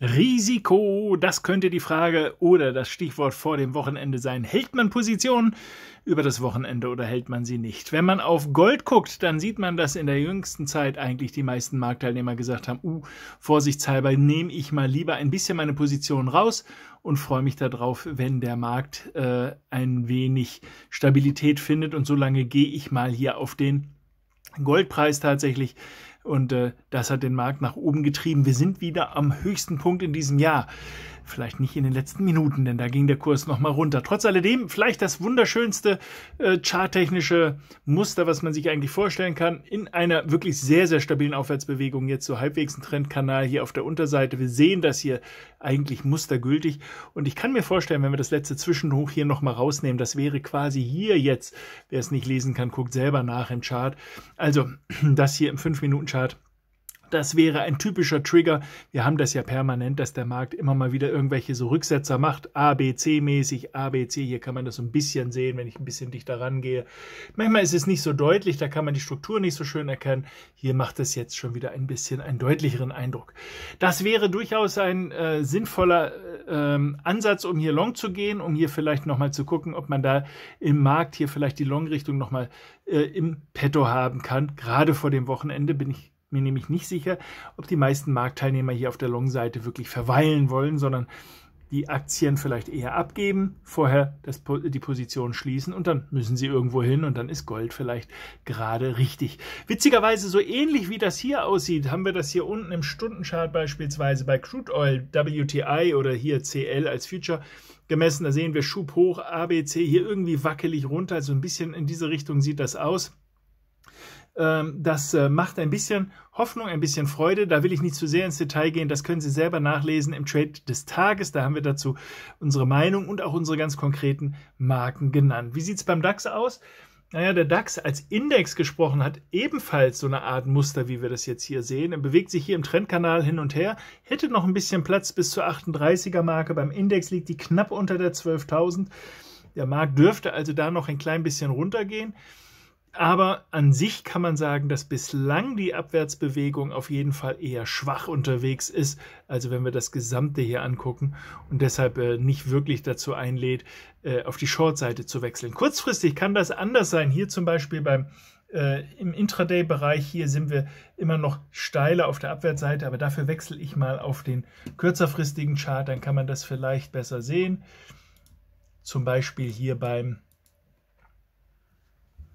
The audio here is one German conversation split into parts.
Risiko, das könnte die Frage oder das Stichwort vor dem Wochenende sein. Hält man Positionen über das Wochenende oder hält man sie nicht? Wenn man auf Gold guckt, dann sieht man, dass in der jüngsten Zeit eigentlich die meisten Marktteilnehmer gesagt haben, uh, vorsichtshalber nehme ich mal lieber ein bisschen meine Position raus und freue mich darauf, wenn der Markt äh, ein wenig Stabilität findet und solange gehe ich mal hier auf den Goldpreis tatsächlich und äh, das hat den Markt nach oben getrieben. Wir sind wieder am höchsten Punkt in diesem Jahr. Vielleicht nicht in den letzten Minuten, denn da ging der Kurs nochmal runter. Trotz alledem, vielleicht das wunderschönste äh, charttechnische Muster, was man sich eigentlich vorstellen kann, in einer wirklich sehr, sehr stabilen Aufwärtsbewegung. Jetzt so halbwegs ein Trendkanal hier auf der Unterseite. Wir sehen das hier eigentlich mustergültig. Und ich kann mir vorstellen, wenn wir das letzte Zwischenhoch hier nochmal rausnehmen, das wäre quasi hier jetzt. Wer es nicht lesen kann, guckt selber nach im Chart. Also, das hier im 5-Minuten-Chart das wäre ein typischer Trigger. Wir haben das ja permanent, dass der Markt immer mal wieder irgendwelche so Rücksetzer macht. abc mäßig, ABC. Hier kann man das so ein bisschen sehen, wenn ich ein bisschen dichter rangehe. Manchmal ist es nicht so deutlich, da kann man die Struktur nicht so schön erkennen. Hier macht es jetzt schon wieder ein bisschen einen deutlicheren Eindruck. Das wäre durchaus ein äh, sinnvoller äh, Ansatz, um hier long zu gehen, um hier vielleicht nochmal zu gucken, ob man da im Markt hier vielleicht die Long-Richtung nochmal äh, im Petto haben kann. Gerade vor dem Wochenende bin ich mir nämlich nicht sicher, ob die meisten Marktteilnehmer hier auf der Long-Seite wirklich verweilen wollen, sondern die Aktien vielleicht eher abgeben, vorher das, die Position schließen und dann müssen sie irgendwo hin und dann ist Gold vielleicht gerade richtig. Witzigerweise, so ähnlich wie das hier aussieht, haben wir das hier unten im Stundenchart beispielsweise bei Crude Oil, WTI oder hier CL als Future gemessen. Da sehen wir Schub hoch, ABC hier irgendwie wackelig runter, also ein bisschen in diese Richtung sieht das aus. Ähm, das äh, macht ein bisschen Hoffnung, ein bisschen Freude. Da will ich nicht zu sehr ins Detail gehen. Das können Sie selber nachlesen im Trade des Tages. Da haben wir dazu unsere Meinung und auch unsere ganz konkreten Marken genannt. Wie sieht es beim DAX aus? Naja, der DAX als Index gesprochen hat ebenfalls so eine Art Muster, wie wir das jetzt hier sehen. Er bewegt sich hier im Trendkanal hin und her, hätte noch ein bisschen Platz bis zur 38er Marke. Beim Index liegt die knapp unter der 12.000. Der Markt dürfte also da noch ein klein bisschen runtergehen. Aber an sich kann man sagen, dass bislang die Abwärtsbewegung auf jeden Fall eher schwach unterwegs ist, also wenn wir das Gesamte hier angucken und deshalb äh, nicht wirklich dazu einlädt, äh, auf die Short-Seite zu wechseln. Kurzfristig kann das anders sein. Hier zum Beispiel beim äh, im Intraday-Bereich hier sind wir immer noch steiler auf der Abwärtsseite, aber dafür wechsle ich mal auf den kürzerfristigen Chart, dann kann man das vielleicht besser sehen. Zum Beispiel hier beim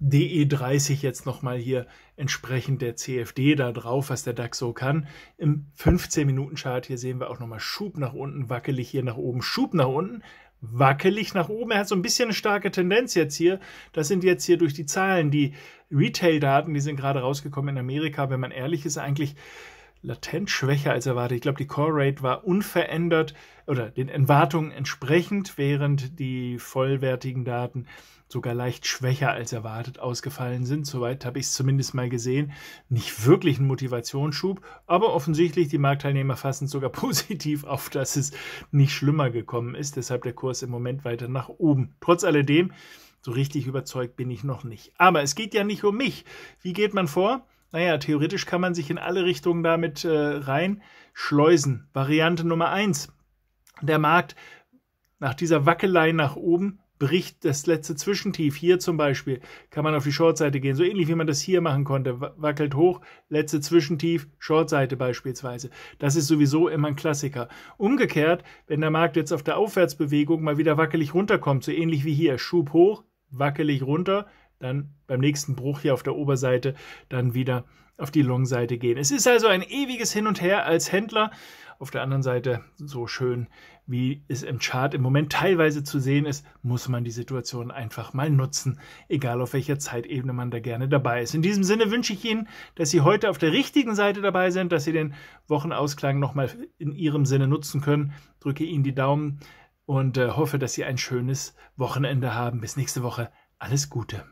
DE30 jetzt nochmal hier entsprechend der CFD da drauf, was der DAX so kann. Im 15-Minuten-Chart hier sehen wir auch nochmal Schub nach unten, wackelig hier nach oben, Schub nach unten, wackelig nach oben. Er hat so ein bisschen eine starke Tendenz jetzt hier. Das sind jetzt hier durch die Zahlen, die Retail-Daten, die sind gerade rausgekommen in Amerika. Wenn man ehrlich ist, eigentlich latent schwächer als erwartet. Ich glaube, die Core Rate war unverändert oder den Erwartungen entsprechend, während die vollwertigen Daten sogar leicht schwächer als erwartet ausgefallen sind. Soweit habe ich es zumindest mal gesehen. Nicht wirklich ein Motivationsschub, aber offensichtlich die Marktteilnehmer fassen sogar positiv auf, dass es nicht schlimmer gekommen ist. Deshalb der Kurs im Moment weiter nach oben. Trotz alledem, so richtig überzeugt bin ich noch nicht. Aber es geht ja nicht um mich. Wie geht man vor? naja, theoretisch kann man sich in alle Richtungen damit äh, reinschleusen. Variante Nummer eins: Der Markt nach dieser Wackelei nach oben bricht das letzte Zwischentief. Hier zum Beispiel kann man auf die Shortseite gehen, so ähnlich wie man das hier machen konnte. Wackelt hoch, letzte Zwischentief, Shortseite beispielsweise. Das ist sowieso immer ein Klassiker. Umgekehrt, wenn der Markt jetzt auf der Aufwärtsbewegung mal wieder wackelig runterkommt, so ähnlich wie hier, Schub hoch, wackelig runter, dann beim nächsten Bruch hier auf der Oberseite dann wieder auf die Long-Seite gehen. Es ist also ein ewiges Hin und Her als Händler. Auf der anderen Seite, so schön wie es im Chart im Moment teilweise zu sehen ist, muss man die Situation einfach mal nutzen, egal auf welcher Zeitebene man da gerne dabei ist. In diesem Sinne wünsche ich Ihnen, dass Sie heute auf der richtigen Seite dabei sind, dass Sie den Wochenausklang nochmal in Ihrem Sinne nutzen können. Drücke Ihnen die Daumen und äh, hoffe, dass Sie ein schönes Wochenende haben. Bis nächste Woche. Alles Gute.